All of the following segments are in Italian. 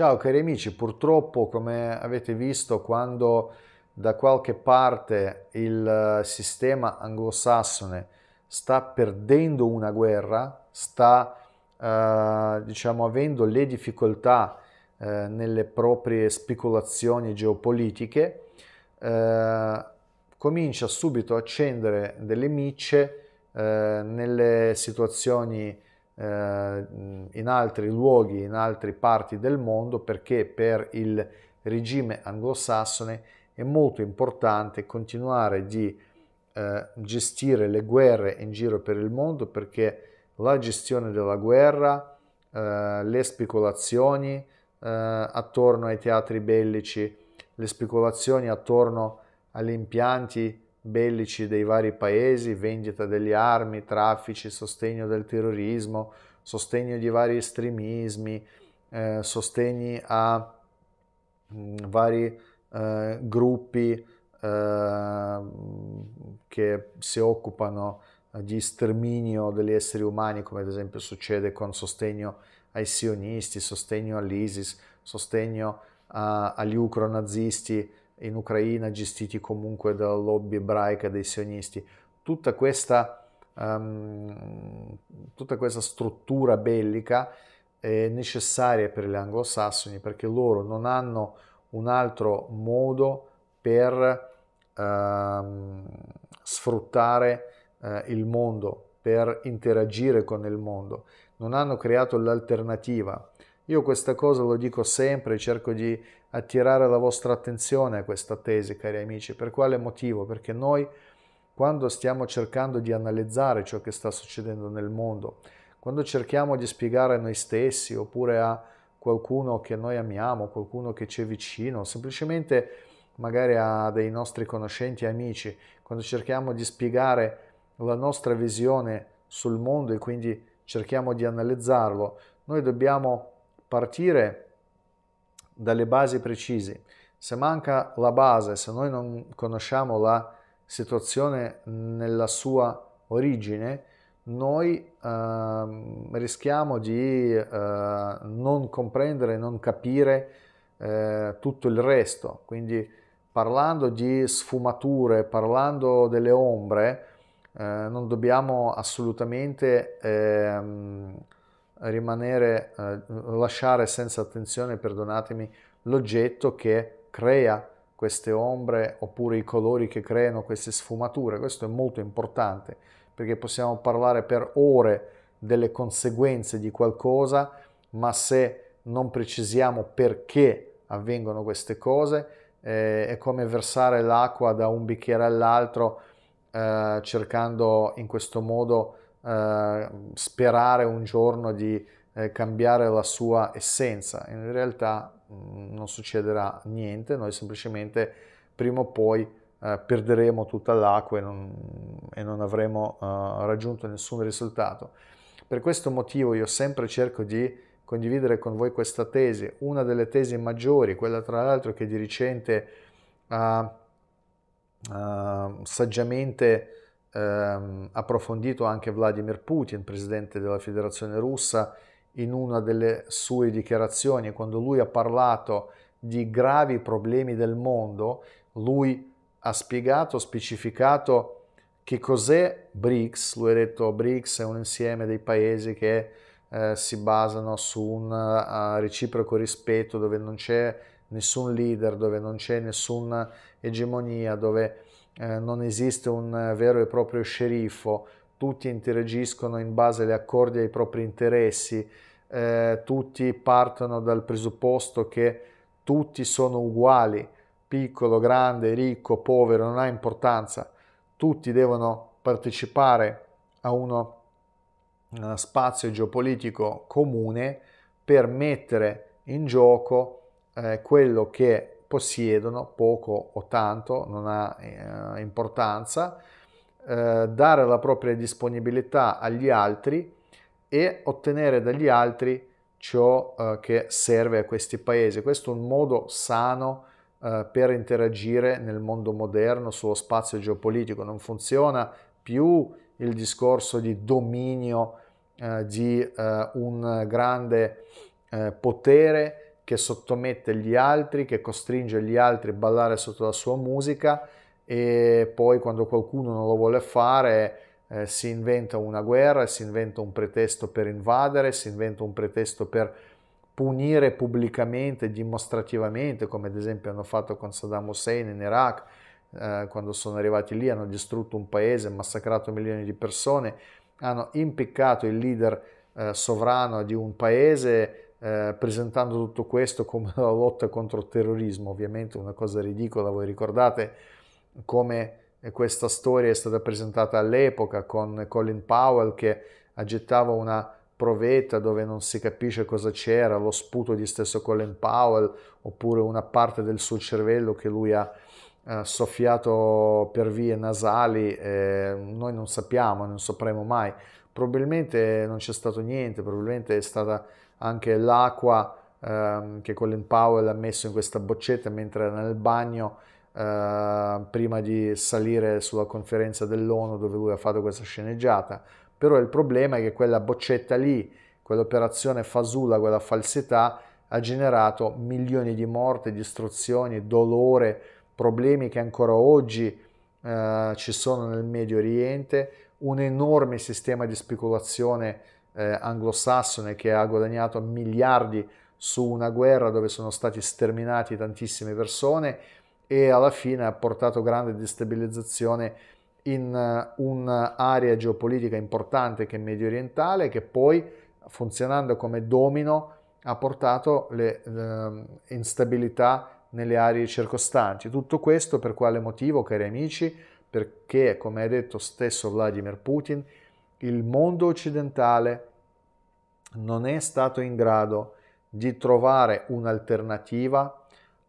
Ciao cari amici, purtroppo come avete visto quando da qualche parte il eh, sistema anglosassone sta perdendo una guerra, sta eh, diciamo avendo le difficoltà eh, nelle proprie speculazioni geopolitiche, eh, comincia subito a accendere delle micce eh, nelle situazioni eh, in altri luoghi, in altre parti del mondo, perché per il regime anglosassone è molto importante continuare di eh, gestire le guerre in giro per il mondo perché la gestione della guerra, eh, le speculazioni eh, attorno ai teatri bellici, le speculazioni attorno agli impianti bellici dei vari paesi, vendita delle armi, traffici, sostegno del terrorismo, sostegno di vari estremismi, eh, sostegni a mh, mm, vari eh, gruppi eh, che si occupano di sterminio degli esseri umani, come ad esempio succede con sostegno ai sionisti, sostegno all'ISIS, sostegno a, agli ucronazisti in Ucraina gestiti comunque dalla lobby ebraica dei sionisti. Tutta questa, um, tutta questa struttura bellica è necessaria per gli anglosassoni perché loro non hanno un altro modo per um, sfruttare uh, il mondo, per interagire con il mondo. Non hanno creato l'alternativa. Io questa cosa lo dico sempre, cerco di attirare la vostra attenzione a questa tesi, cari amici. Per quale motivo? Perché noi, quando stiamo cercando di analizzare ciò che sta succedendo nel mondo, quando cerchiamo di spiegare a noi stessi oppure a qualcuno che noi amiamo, qualcuno che ci è vicino, semplicemente magari a dei nostri conoscenti amici, quando cerchiamo di spiegare la nostra visione sul mondo e quindi cerchiamo di analizzarlo, noi dobbiamo partire dalle basi precise. Se manca la base, se noi non conosciamo la situazione nella sua origine, noi ehm, rischiamo di eh, non comprendere, non capire eh, tutto il resto. Quindi parlando di sfumature, parlando delle ombre, eh, non dobbiamo assolutamente ehm, rimanere, eh, lasciare senza attenzione, perdonatemi, l'oggetto che crea queste ombre oppure i colori che creano queste sfumature. Questo è molto importante perché possiamo parlare per ore delle conseguenze di qualcosa, ma se non precisiamo perché avvengono queste cose, eh, è come versare l'acqua da un bicchiere all'altro eh, cercando in questo modo di eh, sperare un giorno di eh, cambiare la sua essenza. In realtà mh, mm, non succederà niente, noi semplicemente prima o poi eh, perderemo tutta l'acqua e non, e non avremo eh, raggiunto nessun risultato. Per questo motivo io sempre cerco di condividere con voi questa tesi, una delle tesi maggiori, quella tra l'altro che di recente ha eh, saggiamente ehm, approfondito anche Vladimir Putin, presidente della Federazione Russa, in una delle sue dichiarazioni, quando lui ha parlato di gravi problemi del mondo, lui ha spiegato, specificato che cos'è BRICS, lui ha detto BRICS è un insieme dei paesi che eh, si basano su un uh, reciproco rispetto dove non c'è nessun leader, dove non c'è nessuna egemonia, dove eh, non esiste un eh, vero e proprio sceriffo, tutti interagiscono in base agli accordi e ai propri interessi, eh, tutti partono dal presupposto che tutti sono uguali, piccolo, grande, ricco, povero, non ha importanza, tutti devono partecipare a uno uh, spazio geopolitico comune per mettere in gioco eh, quello che possiedono, poco o tanto, non ha eh, importanza, eh, dare la propria disponibilità agli altri e ottenere dagli altri ciò eh, che serve a questi paesi. Questo è un modo sano eh, per interagire nel mondo moderno sullo spazio geopolitico. Non funziona più il discorso di dominio eh, di eh, un grande potere che sottomette gli altri, che costringe gli altri a ballare sotto la sua musica e poi quando qualcuno non lo vuole fare eh, si inventa una guerra, si inventa un pretesto per invadere, si inventa un pretesto per punire pubblicamente, dimostrativamente, come ad esempio hanno fatto con Saddam Hussein in Iraq, eh, quando sono arrivati lì hanno distrutto un paese, massacrato milioni di persone, hanno impiccato il leader eh, sovrano di un paese, eh, presentando tutto questo come la lotta contro il terrorismo, ovviamente una cosa ridicola, voi ricordate come questa storia è stata presentata all'epoca con Colin Powell che aggettava una provetta dove non si capisce cosa c'era, lo sputo di stesso Colin Powell oppure una parte del suo cervello che lui ha eh, soffiato per vie nasali, eh, noi non sappiamo, non sapremo mai. Probabilmente non c'è stato niente, probabilmente è stata anche l'acqua ehm, che Colin Powell ha messo in questa boccetta mentre era nel bagno eh, prima di salire sulla conferenza dell'ONU dove lui ha fatto questa sceneggiata. Però il problema è che quella boccetta lì, quell'operazione fasula, quella falsità, ha generato milioni di morte, distruzioni, dolore, problemi che ancora oggi eh, ci sono nel Medio Oriente, un enorme sistema di speculazione eh, anglosassone che ha guadagnato miliardi su una guerra dove sono stati sterminati tantissime persone e alla fine ha portato grande destabilizzazione in uh, eh, un'area geopolitica importante che è medio orientale che poi funzionando come domino ha portato le uh, instabilità nelle aree circostanti. Tutto questo per quale motivo, cari amici? Perché, come ha detto stesso Vladimir Putin, il mondo occidentale non è stato in grado di trovare un'alternativa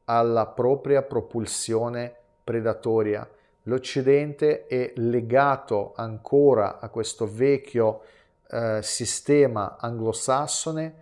alla propria propulsione predatoria. L'Occidente è legato ancora a questo vecchio eh, sistema anglosassone,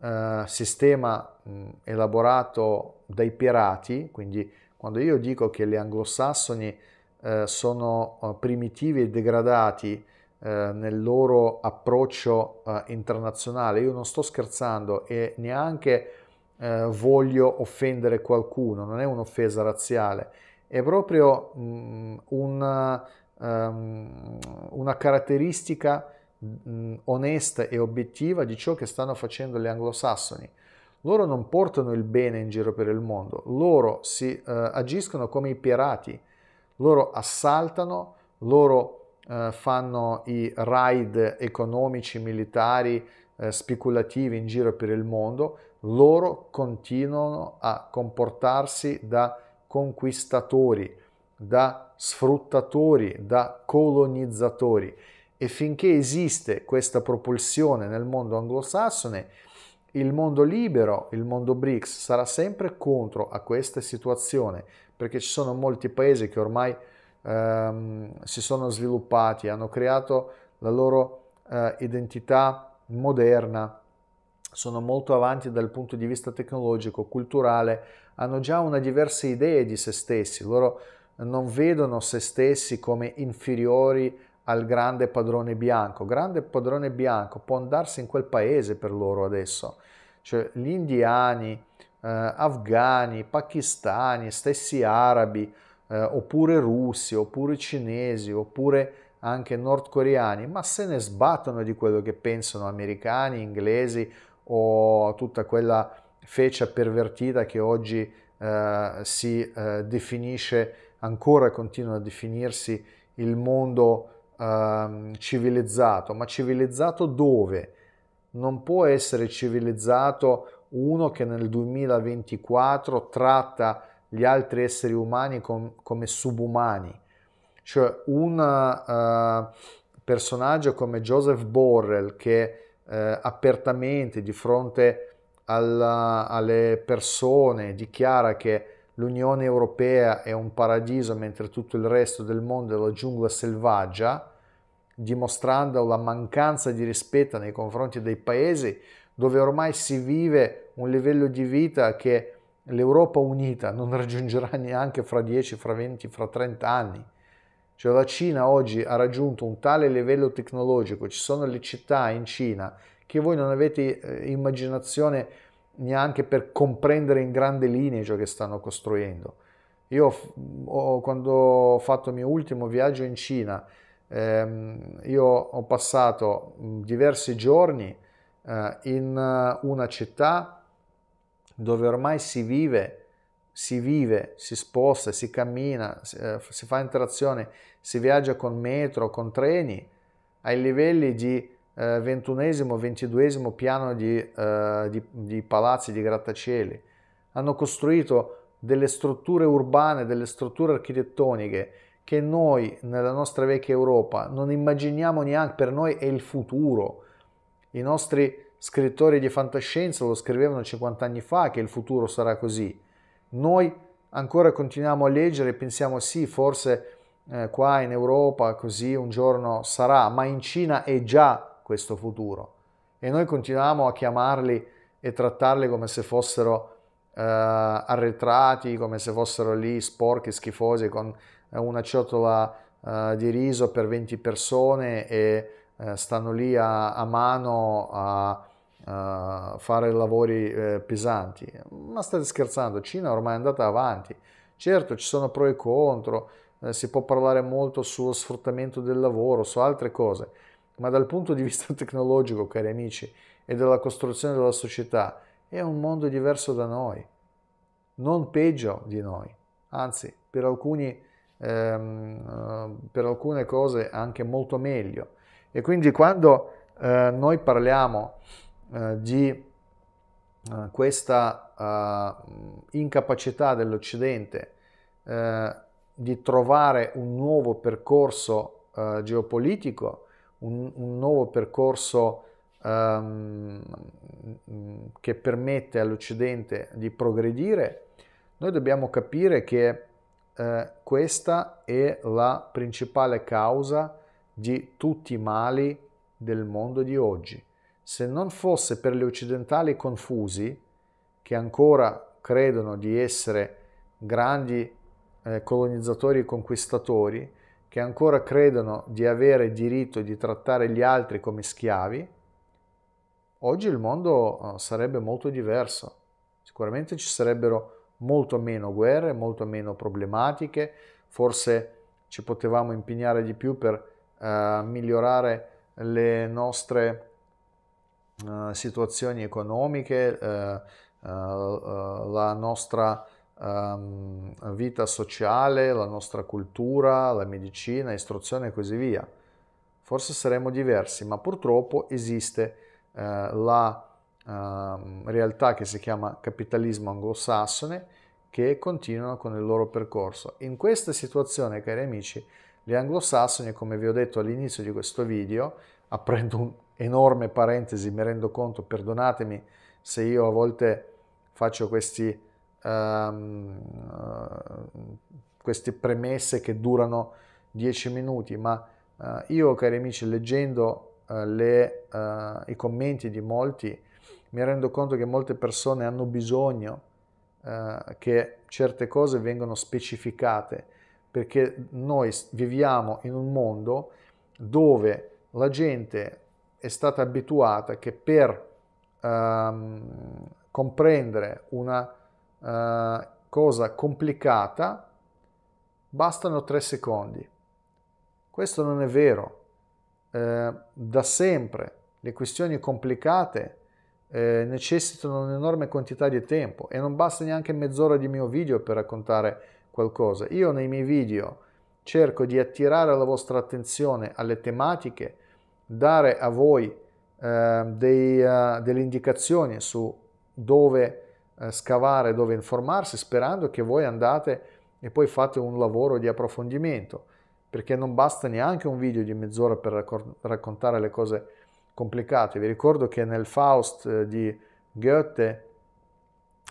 eh, sistema mh, elaborato dai pirati, quindi quando io dico che gli anglosassoni eh, sono eh, primitivi e degradati eh, nel loro approccio eh, internazionale. Io non sto scherzando e neanche eh, voglio offendere qualcuno, non è un'offesa razziale, è proprio mh, mm, una, um, ehm, una, caratteristica mh, mm, onesta e obiettiva di ciò che stanno facendo gli anglosassoni. Loro non portano il bene in giro per il mondo, loro si eh, agiscono come i pirati, loro assaltano, loro eh, fanno i raid economici, militari, eh, speculativi in giro per il mondo, loro continuano a comportarsi da conquistatori, da sfruttatori, da colonizzatori. E finché esiste questa propulsione nel mondo anglosassone, il mondo libero, il mondo BRICS, sarà sempre contro a questa situazione, perché ci sono molti paesi che ormai ehm, si sono sviluppati, hanno creato la loro eh, identità moderna, sono molto avanti dal punto di vista tecnologico, culturale, hanno già una diversa idea di se stessi, loro non vedono se stessi come inferiori al grande padrone bianco. Grande padrone bianco può andarsi in quel paese per loro adesso, cioè gli indiani, eh, afghani, pakistani, stessi arabi, eh, oppure russi, oppure cinesi, oppure anche nordcoreani, ma se ne sbattono di quello che pensano americani, inglesi o tutta quella feccia pervertita che oggi eh, si eh, definisce ancora continua a definirsi il mondo ehm, civilizzato, ma civilizzato dove? Non può essere civilizzato uno che nel 2024 tratta gli altri esseri umani com- come subumani. Cioè un uh, personaggio come Joseph Borrell che uh, apertamente di fronte alla, alle persone dichiara che l'Unione Europea è un paradiso mentre tutto il resto del mondo è la giungla selvaggia, dimostrando la mancanza di rispetto nei confronti dei paesi dove ormai si vive un livello di vita che l'Europa unita non raggiungerà neanche fra 10, fra 20, fra 30 anni. Cioè la Cina oggi ha raggiunto un tale livello tecnologico, ci sono le città in Cina che voi non avete eh, immaginazione neanche per comprendere in grande linea ciò che stanno costruendo. Io ho, quando ho fatto il mio ultimo viaggio in Cina, ehm, io ho passato diversi giorni eh, in eh, una città dove ormai si vive, si vive, si sposta, si cammina, eh, si, fa interazione, si viaggia con metro, con treni, ai livelli di eh, ventunesimo, ventiduesimo piano di, eh, di, di palazzi, di grattacieli. Hanno costruito delle strutture urbane, delle strutture architettoniche che noi nella nostra vecchia Europa non immaginiamo neanche, per noi è il futuro. I nostri scrittori di fantascienza lo scrivevano 50 anni fa che il futuro sarà così. Noi ancora continuiamo a leggere e pensiamo sì, forse eh, qua in Europa così un giorno sarà, ma in Cina è già questo futuro. E noi continuiamo a chiamarli e trattarli come se fossero eh, arretrati, come se fossero lì sporchi, schifosi, con una ciotola eh, di riso per 20 persone e eh, stanno lì a, a mano a, a, fare lavori eh, pesanti. Ma state scherzando, Cina ormai è andata avanti. Certo, ci sono pro e contro, eh, si può parlare molto sullo sfruttamento del lavoro, su altre cose, ma dal punto di vista tecnologico, cari amici, e della costruzione della società, è un mondo diverso da noi, non peggio di noi, anzi, per alcuni ehm, eh, per alcune cose anche molto meglio. E quindi quando eh, noi parliamo eh, di eh, questa eh, incapacità dell'Occidente eh, di trovare un nuovo percorso geopolitico, un, un, nuovo percorso um, che permette all'Occidente di progredire, noi dobbiamo capire che eh, questa è la principale causa di tutti i mali del mondo di oggi. Se non fosse per gli occidentali confusi, che ancora credono di essere grandi eh, colonizzatori e conquistatori, che ancora credono di avere diritto di trattare gli altri come schiavi, oggi il mondo eh, sarebbe molto diverso. Sicuramente ci sarebbero molto meno guerre, molto meno problematiche, forse ci potevamo impegnare di più per eh, migliorare le nostre eh, situazioni economiche, eh, eh, la nostra ehm, vita sociale, la nostra cultura, la medicina, istruzione e così via. Forse saremo diversi, ma purtroppo esiste la ehm, realtà che si chiama capitalismo anglosassone che continua con il loro percorso. In questa situazione, cari amici, gli anglosassoni, come vi ho detto all'inizio di questo video, aprendo un'enorme parentesi, mi rendo conto, perdonatemi se io a volte faccio questi, um, queste premesse che durano dieci minuti, ma uh, io, cari amici, leggendo uh, le, uh, i commenti di molti, mi rendo conto che molte persone hanno bisogno che certe cose vengano specificate perché noi viviamo in un mondo dove la gente è stata abituata che per ehm, comprendere una eh, cosa complicata bastano tre secondi. Questo non è vero. Eh, da sempre le questioni complicate eh, necessitano un'enorme quantità di tempo e non basta neanche mezz'ora di mio video per raccontare qualcosa. Io nei miei video cerco di attirare la vostra attenzione alle tematiche, dare a voi ehm, eh, dei, uh, delle indicazioni su dove eh, scavare, dove informarsi, sperando che voi andate e poi fate un lavoro di approfondimento, perché non basta neanche un video di mezz'ora per raccon raccontare le cose complicate. Vi ricordo che nel Faust eh, di Goethe,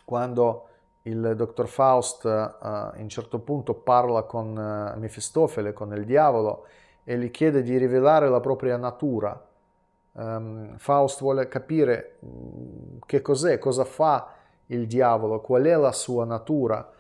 quando il dottor Faust uh, eh, a un certo punto parla con uh, Mefistofele, con il diavolo, e gli chiede di rivelare la propria natura. Um, Faust vuole capire mm, che cos'è, cosa fa il diavolo, qual è la sua natura.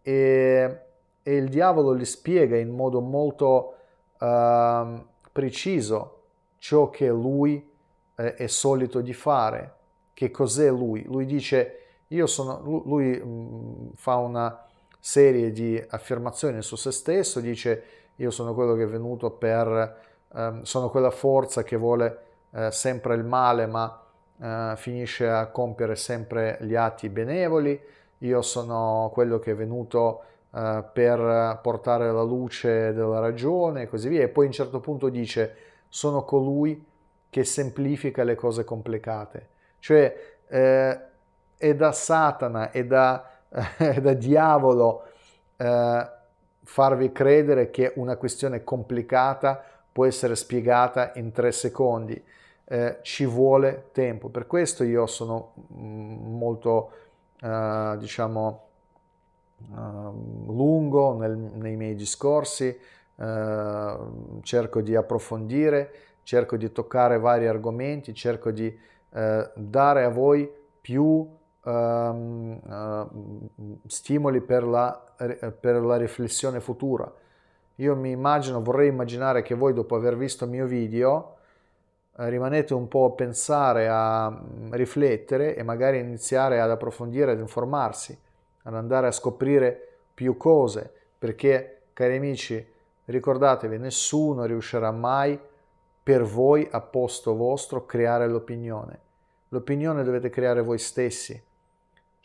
E, e il diavolo gli spiega in modo molto uh, preciso ciò che lui eh, è solito di fare, che cos'è lui. Lui dice io sono, lui mm, fa una serie di affermazioni su se stesso, dice io sono quello che è venuto per, ehm, sono quella forza che vuole eh, sempre il male ma eh, finisce a compiere sempre gli atti benevoli, io sono quello che è venuto eh, per portare alla luce della ragione e così via. E poi a un certo punto dice sono colui che semplifica le cose complicate. Cioè, eh, è da Satana, è da, è da diavolo eh, farvi credere che una questione complicata può essere spiegata in tre secondi. Eh, ci vuole tempo. Per questo io sono mm, molto, eh, diciamo, ehm, lungo nel, nei miei discorsi, ehm, cerco di approfondire, cerco di toccare vari argomenti, cerco di eh, dare a voi più Ehm, eh, stimoli per la, per la riflessione futura. Io mi immagino, vorrei immaginare che voi dopo aver visto il mio video eh, rimanete un po' a pensare, a mm, riflettere e magari iniziare ad approfondire, ad informarsi, ad andare a scoprire più cose, perché cari amici, ricordatevi, nessuno riuscirà mai per voi a posto vostro creare l'opinione. L'opinione dovete creare voi stessi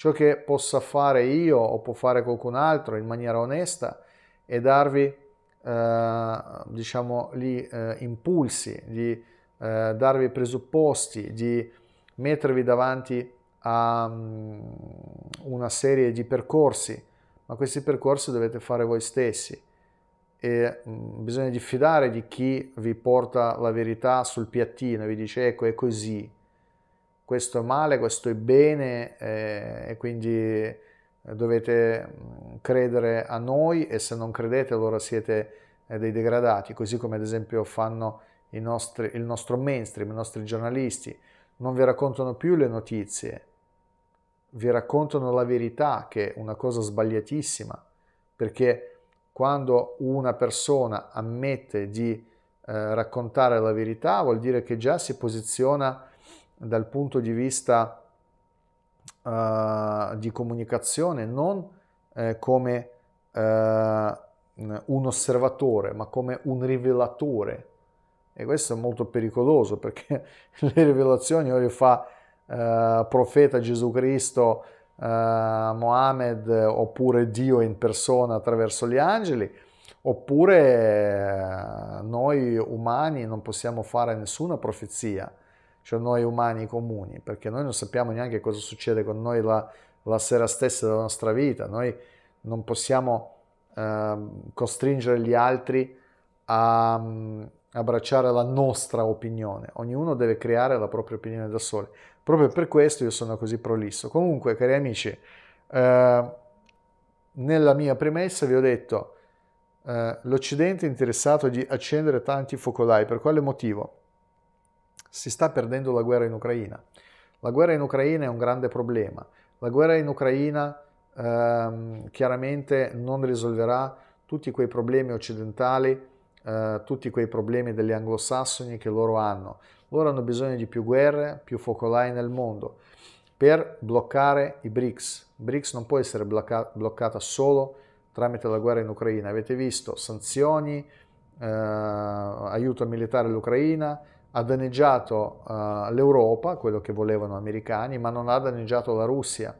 ciò che possa fare io o può fare qualcun altro in maniera onesta e darvi eh, diciamo gli eh, impulsi, di eh, darvi presupposti, di mettervi davanti a mm, una serie di percorsi, ma questi percorsi dovete fare voi stessi e mm, bisogna diffidare di chi vi porta la verità sul piattino vi dice ecco è così, questo è male, questo è bene eh, e quindi eh, dovete mm, credere a noi e se non credete allora siete eh, dei degradati, così come ad esempio fanno nostri, il nostro mainstream, i nostri giornalisti. Non vi raccontano più le notizie, vi raccontano la verità, che è una cosa sbagliatissima, perché quando una persona ammette di eh, raccontare la verità vuol dire che già si posiziona dal punto di vista uh, di comunicazione non eh, come uh, un osservatore, ma come un rivelatore. E questo è molto pericoloso perché le rivelazioni o le fa uh, profeta Gesù Cristo, Mohammed oppure Dio in persona attraverso gli angeli, oppure noi umani non possiamo fare nessuna profezia cioè noi umani comuni, perché noi non sappiamo neanche cosa succede con noi la, la sera stessa della nostra vita, noi non possiamo eh, costringere gli altri a um, abbracciare la nostra opinione, ognuno deve creare la propria opinione da solo. Proprio per questo io sono così prolisso. Comunque, cari amici, eh, nella mia premessa vi ho detto eh, l'Occidente è interessato di accendere tanti focolai, per quale motivo? si sta perdendo la guerra in Ucraina. La guerra in Ucraina è un grande problema. La guerra in Ucraina ehm, chiaramente non risolverà tutti quei problemi occidentali, eh, tutti quei problemi degli anglosassoni che loro hanno. Loro hanno bisogno di più guerre, più focolai nel mondo per bloccare i BRICS. BRICS non può essere blocca bloccata solo tramite la guerra in Ucraina. Avete visto sanzioni, eh, aiuto militare all'Ucraina, ha danneggiato uh, l'Europa, quello che volevano gli americani, ma non ha danneggiato la Russia.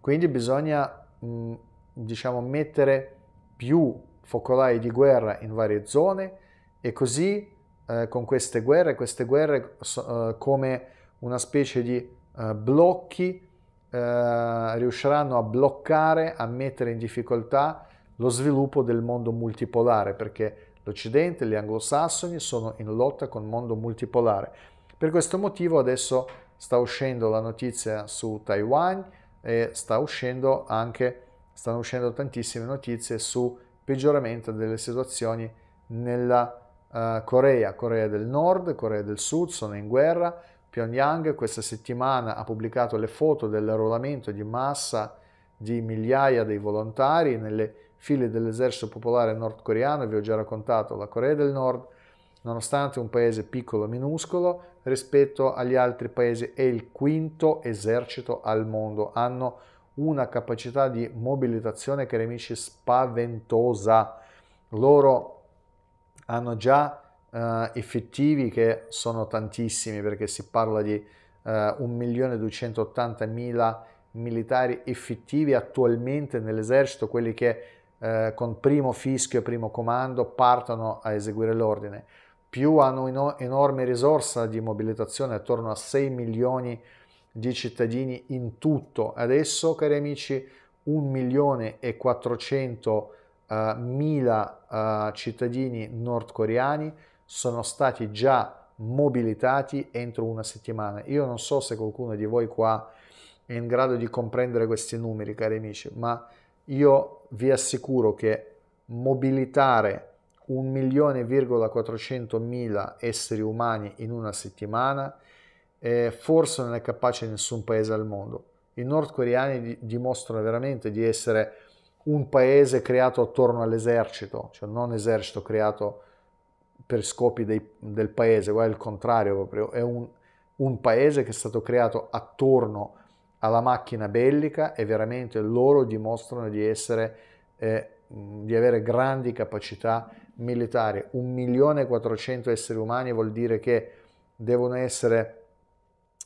Quindi bisogna, mh, diciamo, mettere più focolai di guerra in varie zone e così eh, con queste guerre, queste guerre uh, come una specie di uh, blocchi riusciranno a bloccare, a mettere in difficoltà lo sviluppo del mondo multipolare, perché L'Occidente, gli anglosassoni sono in lotta con il mondo multipolare. Per questo motivo adesso sta uscendo la notizia su Taiwan e sta uscendo anche, stanno uscendo tantissime notizie su peggioramento delle situazioni nella uh, Corea, Corea del Nord, Corea del Sud, sono in guerra. Pyongyang questa settimana ha pubblicato le foto dell'arruolamento di massa di migliaia dei volontari nelle figlie dell'esercito popolare nordcoreano, vi ho già raccontato, la Corea del Nord, nonostante un paese piccolo e minuscolo, rispetto agli altri paesi è il quinto esercito al mondo. Hanno una capacità di mobilitazione, cari amici, spaventosa. Loro hanno già eh, effettivi che sono tantissimi perché si parla di eh, 1.280.000 militari effettivi attualmente nell'esercito, quelli che eh, con primo fischio e primo comando partono a eseguire l'ordine, più hanno un'enorme risorsa di mobilitazione, attorno a 6 milioni di cittadini in tutto. Adesso, cari amici, 1 milione e 400 eh, mila eh, cittadini nordcoreani sono stati già mobilitati entro una settimana. Io non so se qualcuno di voi qua è in grado di comprendere questi numeri, cari amici, ma io vi assicuro che mobilitare 1.400.000 esseri umani in una settimana eh, forse non è capace nessun paese al mondo. I nordcoreani di, dimostrano veramente di essere un paese creato attorno all'esercito, cioè non esercito creato per scopi dei, del paese, guarda il contrario proprio, è un, un paese che è stato creato attorno a alla macchina bellica e veramente loro dimostrano di essere eh, di avere grandi capacità militari. Un milione e 1.400.000 esseri umani vuol dire che devono essere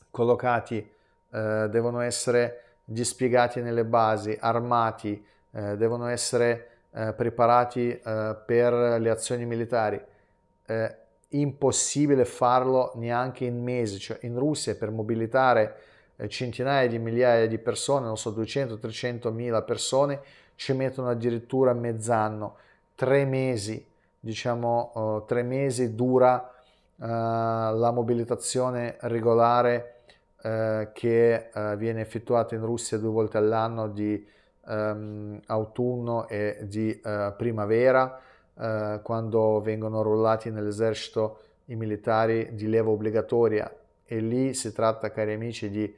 collocati, eh, devono essere dispiegati nelle basi, armati, eh, devono essere eh, preparati eh, per le azioni militari. Eh, impossibile farlo neanche in mesi, cioè in Russia per mobilitare eh, centinaia di migliaia di persone, non so, 200-300 mila persone, ci mettono addirittura mezz'anno, tre mesi, diciamo eh, tre mesi dura eh, la mobilitazione regolare che viene effettuata in Russia due volte all'anno di ehm, autunno e di primavera, quando vengono ruolati nell'esercito i militari di leva obbligatoria e lì si tratta, cari amici, di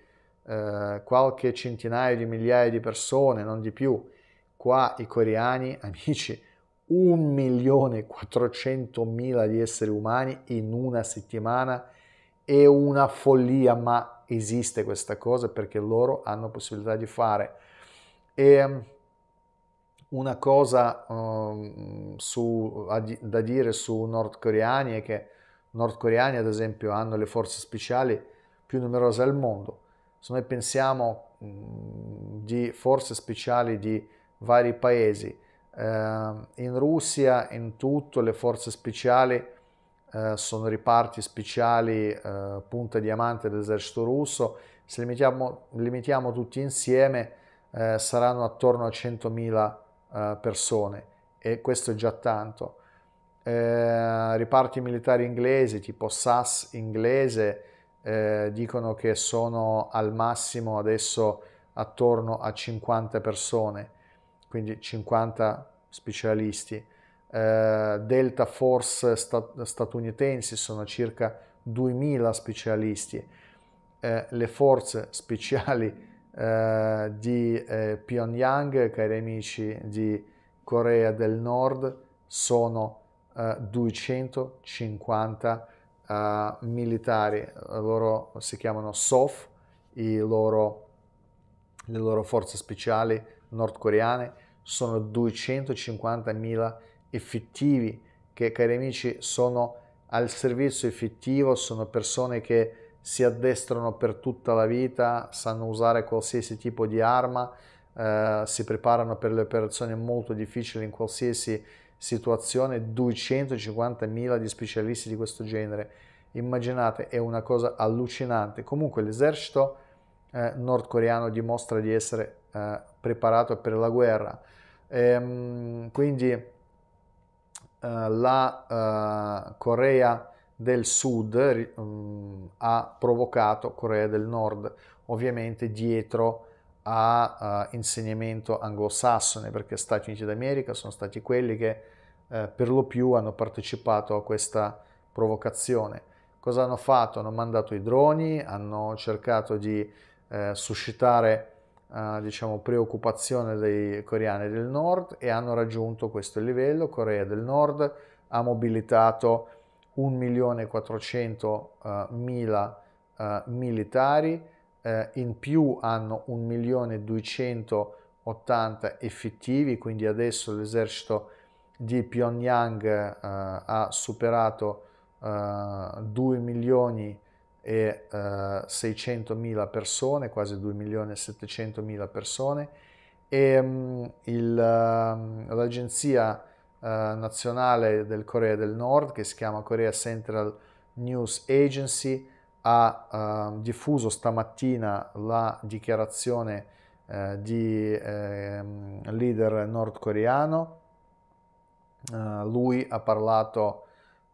eh, qualche centinaio di migliaia di persone, non di più. Qua i coreani, amici, 1.400.000 di esseri umani in una settimana è una follia, ma esiste questa cosa perché loro hanno possibilità di fare. E ehm, una cosa um, su, da dire su nordcoreani è che nordcoreani, ad esempio, hanno le forze speciali più numerose al mondo se noi pensiamo mh, mm, di forze speciali di vari paesi, eh, in Russia in tutto le forze speciali eh, sono riparti speciali eh, punta diamante dell'esercito russo, se li mettiamo tutti insieme eh, saranno attorno a 100.000 eh, persone e questo è già tanto. Eh, riparti militari inglesi tipo SAS inglese eh, dicono che sono al massimo adesso attorno a 50 persone, quindi 50 specialisti. Eh, Delta Force stat- statunitensi sono circa 2000 specialisti. Eh, le forze speciali eh, di eh, Pyongyang, cari amici di Corea del Nord, sono 250 eh, specialisti uh, militari, eh, loro si chiamano SOF, loro, le loro forze speciali nordcoreane, sono 250.000 effettivi che, cari amici, sono al servizio effettivo, sono persone che si addestrano per tutta la vita, sanno usare qualsiasi tipo di arma, eh, si preparano per le operazioni molto difficili in qualsiasi situazione 250.000 di specialisti di questo genere. Immaginate, è una cosa allucinante. Comunque l'esercito eh, nordcoreano dimostra di essere eh, preparato per la guerra. Ehm, quindi eh, la eh, Corea del Sud mm, ha provocato Corea del Nord, ovviamente dietro a uh, insegnamento anglosassone, perché Stati Uniti d'America sono stati quelli che eh, per lo più hanno partecipato a questa provocazione. Cosa hanno fatto? Hanno mandato i droni, hanno cercato di eh, suscitare eh, diciamo, preoccupazione dei coreani del nord e hanno raggiunto questo livello. Corea del Nord ha mobilitato 1.400.000 eh, eh, militari, eh, in più hanno 1.280.000 effettivi, quindi adesso l'esercito di Pyongyang eh, ha superato eh, 2 milioni e 600.000 eh, persone, quasi 2 milioni e 700.000 persone e um, l'agenzia eh, nazionale del Corea del Nord che si chiama Korea Central News Agency ha eh, diffuso stamattina la dichiarazione eh, di eh, leader nordcoreano. Eh, lui ha parlato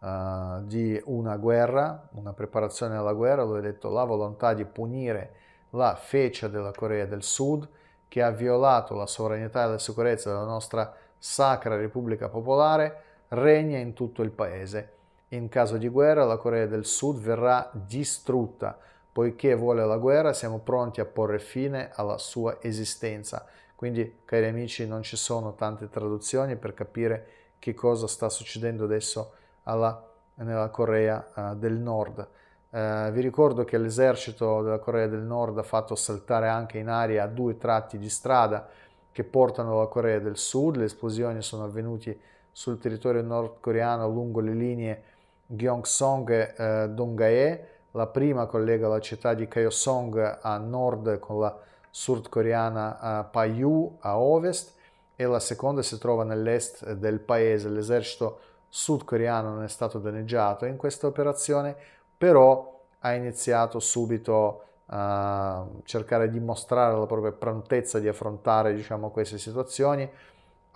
eh, di una guerra, una preparazione alla guerra, lui ha detto la volontà di punire la feccia della Corea del Sud che ha violato la sovranità e la sicurezza della nostra sacra Repubblica Popolare regna in tutto il paese. In caso di guerra la Corea del Sud verrà distrutta. Poiché vuole la guerra siamo pronti a porre fine alla sua esistenza. Quindi, cari amici, non ci sono tante traduzioni per capire che cosa sta succedendo adesso alla, nella Corea uh, del Nord. Uh, vi ricordo che l'esercito della Corea del Nord ha fatto saltare anche in aria due tratti di strada che portano alla Corea del Sud. Le esplosioni sono avvenute sul territorio nordcoreano lungo le linee Gyeongsong e eh, Dongae, la prima collega la città di Kaesong a nord con la sudcoreana eh, Paiyu a ovest e la seconda si trova nell'est del paese. L'esercito sudcoreano non è stato danneggiato in questa operazione, però ha iniziato subito a cercare di mostrare la propria prontezza di affrontare diciamo, queste situazioni.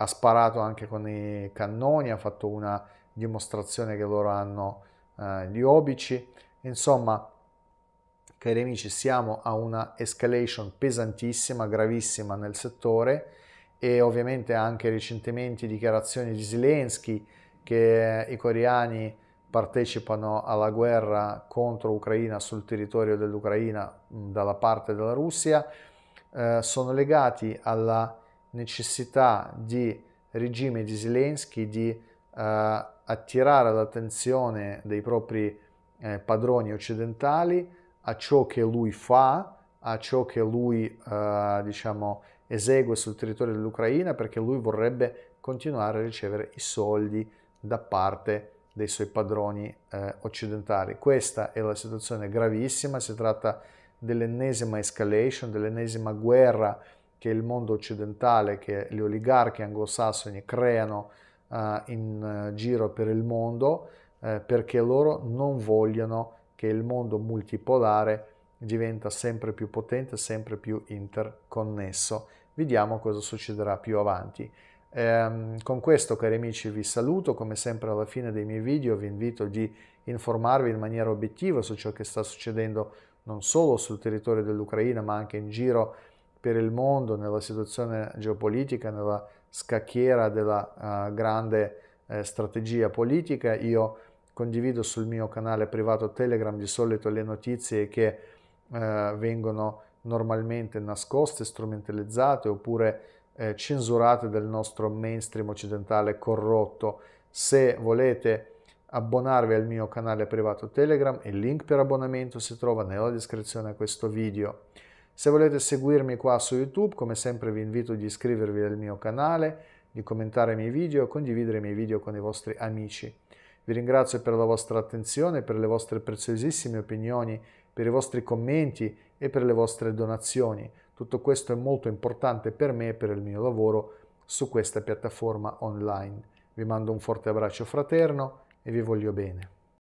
Ha sparato anche con i cannoni, ha fatto una dimostrazione che loro hanno eh, gli obici. Insomma, cari amici, siamo a una escalation pesantissima, gravissima nel settore e ovviamente anche recentemente dichiarazioni di Zelensky che i coreani partecipano alla guerra contro l'Ucraina sul territorio dell'Ucraina dalla parte della Russia eh, sono legati alla necessità di regime di Zelensky di attirare l'attenzione dei propri eh, padroni occidentali a ciò che lui fa, a ciò che lui eh, diciamo, esegue sul territorio dell'Ucraina perché lui vorrebbe continuare a ricevere i soldi da parte dei suoi padroni eh, occidentali. Questa è la situazione gravissima, si tratta dell'ennesima escalation, dell'ennesima guerra che il mondo occidentale, che gli oligarchi anglosassoni creano in eh, giro per il mondo eh, perché loro non vogliono che il mondo multipolare diventa sempre più potente, sempre più interconnesso. Vediamo cosa succederà più avanti. Ehm, con questo, cari amici, vi saluto. Come sempre alla fine dei miei video vi invito di informarvi in maniera obiettiva su ciò che sta succedendo non solo sul territorio dell'Ucraina, ma anche in giro per il mondo, nella situazione geopolitica, nella situazione scacchiera della uh, grande eh, strategia politica. Io condivido sul mio canale privato Telegram di solito le notizie che eh, vengono normalmente nascoste, strumentalizzate oppure eh, censurate dal nostro mainstream occidentale corrotto. Se volete abbonarvi al mio canale privato Telegram, il link per abbonamento si trova nella descrizione a questo video. Se volete seguirmi qua su YouTube, come sempre vi invito di iscrivervi al mio canale, di commentare i miei video e condividere i miei video con i vostri amici. Vi ringrazio per la vostra attenzione, per le vostre preziosissime opinioni, per i vostri commenti e per le vostre donazioni. Tutto questo è molto importante per me e per il mio lavoro su questa piattaforma online. Vi mando un forte abbraccio fraterno e vi voglio bene.